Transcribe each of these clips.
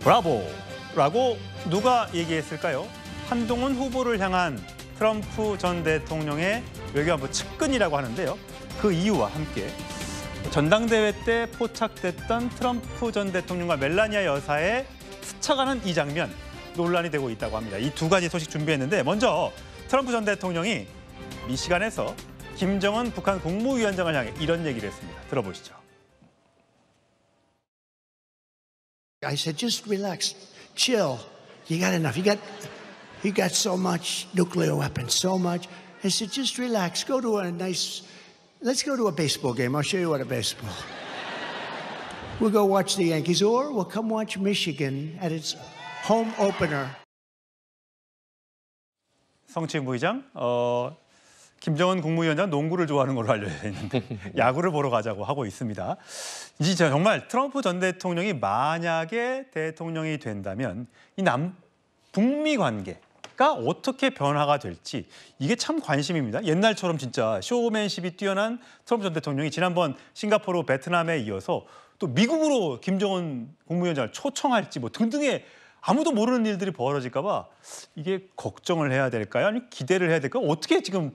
브라보라고 누가 얘기했을까요? 한동훈 후보를 향한 트럼프 전 대통령의 외교안보 측근이라고 하는데요. 그 이유와 함께 전당대회 때 포착됐던 트럼프 전 대통령과 멜라니아 여사의 스쳐가는 이 장면 논란이 되고 있다고 합니다. 이 두 가지 소식 준비했는데 먼저 트럼프 전 대통령이 미시간에서 김정은 북한 국무위원장을 향해 이런 얘기를 했습니다. 들어보시죠. I said, just relax, chill. You got enough. You got, you got so much nuclear weapons, so much. I said, just relax. Go to a nice, let's go to a baseball game. I'll show you what a baseball. we'll go watch the Yankees, or we'll come watch Michigan at its home opener. 성취 부의장, 어, 김정은 국무위원장 농구를 좋아하는 걸로 알려져 있는데 야구를 보러 가자고 하고 있습니다. 이제 정말 트럼프 전 대통령이 만약에 대통령이 된다면 이남 북미 관계가 어떻게 변화가 될지 이게 참 관심입니다. 옛날처럼 진짜 쇼맨십이 뛰어난 트럼프 전 대통령이 지난번 싱가포르 베트남에 이어서 또 미국으로 김정은 국무위원장을 초청할지 뭐 등등의 아무도 모르는 일들이 벌어질까 봐 이게 걱정을 해야 될까요? 아니 면 기대를 해야 될까요? 어떻게 지금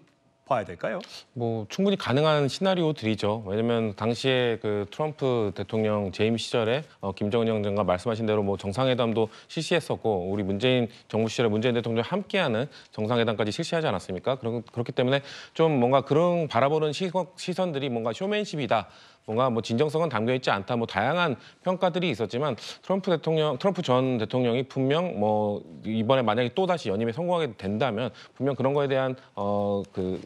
봐야 될까요? 뭐 충분히 가능한 시나리오들이죠. 왜냐면 당시에 그 트럼프 대통령 재임 시절에 어, 김정은 장과 말씀하신 대로 뭐 정상회담도 실시했었고 우리 문재인 정부 시절에 문재인 대통령 함께하는 정상회담까지 실시하지 않았습니까? 그런 그렇기 때문에 좀 뭔가 그런 바라보는 시선, 시선들이 뭔가 쇼맨십이다. 뭔가 뭐 진정성은 담겨 있지 않다 뭐 다양한 평가들이 있었지만 트럼프 대통령 트럼프 전 대통령이 분명 뭐 이번에 만약에 또 다시 연임에 성공하게 된다면 분명 그런 거에 대한 어그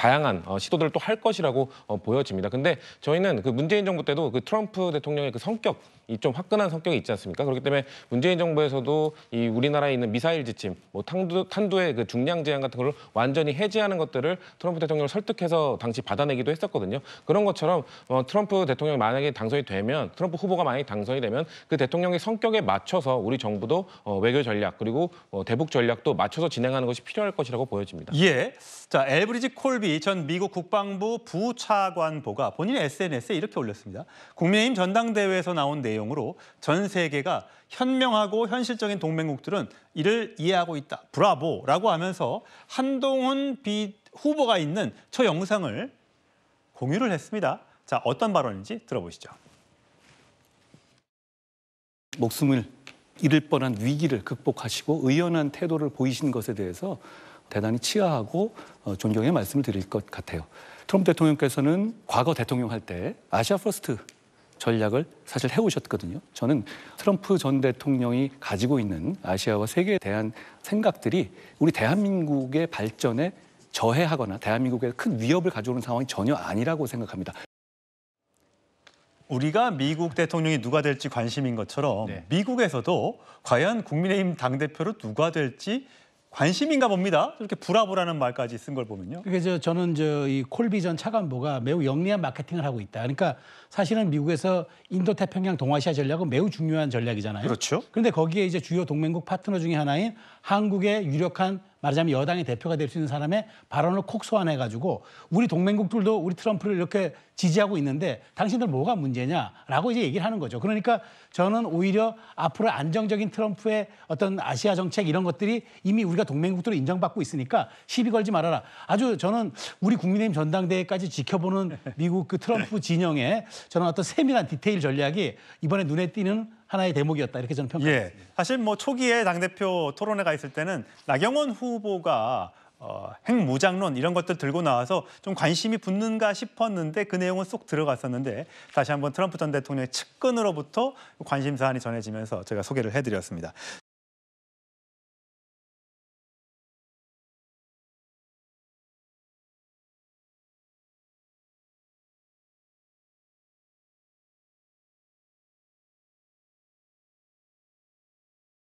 다양한 어, 시도들을 또 할 것이라고 어, 보여집니다. 근데 저희는 그 문재인 정부 때도 그 트럼프 대통령의 그 성격 이좀 화끈한 성격이 있지 않습니까? 그렇기 때문에 문재인 정부에서도 이 우리나라에 있는 미사일 지침, 뭐 탄두, 탄두의 그 중량 제한 같은 걸 완전히 해제하는 것들을 트럼프 대통령을 설득해서 당시 받아내기도 했었거든요. 그런 것처럼 어, 트럼프 대통령이 만약에 당선이 되면 트럼프 후보가 만약에 당선이 되면 그 대통령의 성격에 맞춰서 우리 정부도 어, 외교 전략 그리고 어, 대북 전략도 맞춰서 진행하는 것이 필요할 것이라고 보여집니다. 예. 자, 엘브리지 콜비 켈리 전 미국 국방부 부차관보가 본인의 SNS에 이렇게 올렸습니다. 국민의힘 전당대회에서 나온 내용으로 전 세계가 현명하고 현실적인 동맹국들은 이를 이해하고 있다. 브라보라고 하면서 한동훈 비 후보가 있는 저 영상을 공유를 했습니다. 자, 어떤 발언인지 들어보시죠. 목숨을 잃을 뻔한 위기를 극복하시고 의연한 태도를 보이신 것에 대해서 대단히 치아하고 어, 존경의 말씀을 드릴 것 같아요. 트럼프 대통령께서는 과거 대통령 할 때 아시아 퍼스트 전략을 사실 해오셨거든요. 저는 트럼프 전 대통령이 가지고 있는 아시아와 세계에 대한 생각들이 우리 대한민국의 발전에 저해하거나 대한민국에 큰 위협을 가져오는 상황이 전혀 아니라고 생각합니다. 우리가 미국 대통령이 누가 될지 관심인 것처럼 네. 미국에서도 과연 국민의힘 당대표로 누가 될지 관심인가 봅니다. 이렇게 브라보라는 말까지 쓴 걸 보면요. 그래서 그러니까 저는 저 이 콜비 전 차관보가 매우 영리한 마케팅을 하고 있다. 그러니까 사실은 미국에서 인도 태평양 동아시아 전략은 매우 중요한 전략이잖아요. 그렇죠. 그런데 거기에 이제 주요 동맹국 파트너 중에 하나인 한국의 유력한 말하자면 여당의 대표가 될 수 있는 사람의 발언을 콕 소환해가지고 우리 동맹국들도 우리 트럼프를 이렇게 지지하고 있는데 당신들 뭐가 문제냐라고 이제 얘기를 하는 거죠. 그러니까 저는 오히려 앞으로 안정적인 트럼프의 어떤 아시아 정책 이런 것들이 이미 우리가 동맹국들로 인정받고 있으니까 시비 걸지 말아라. 아주 저는 우리 국민의힘 전당대회까지 지켜보는 미국 그 트럼프 네. 진영의 저는 어떤 세밀한 디테일 전략이 이번에 눈에 띄는 하나의 대목이었다 이렇게 저는 평가합니다. 예, 사실 뭐 초기에 당 대표 토론회가 있을 때는 나경원 후 후보가 어, 핵무장론 이런 것들 들고 나와서 좀 관심이 붙는가 싶었는데 그 내용은 쏙 들어갔었는데 다시 한번 트럼프 전 대통령의 측근으로부터 관심 사안이 전해지면서 제가 소개를 해드렸습니다.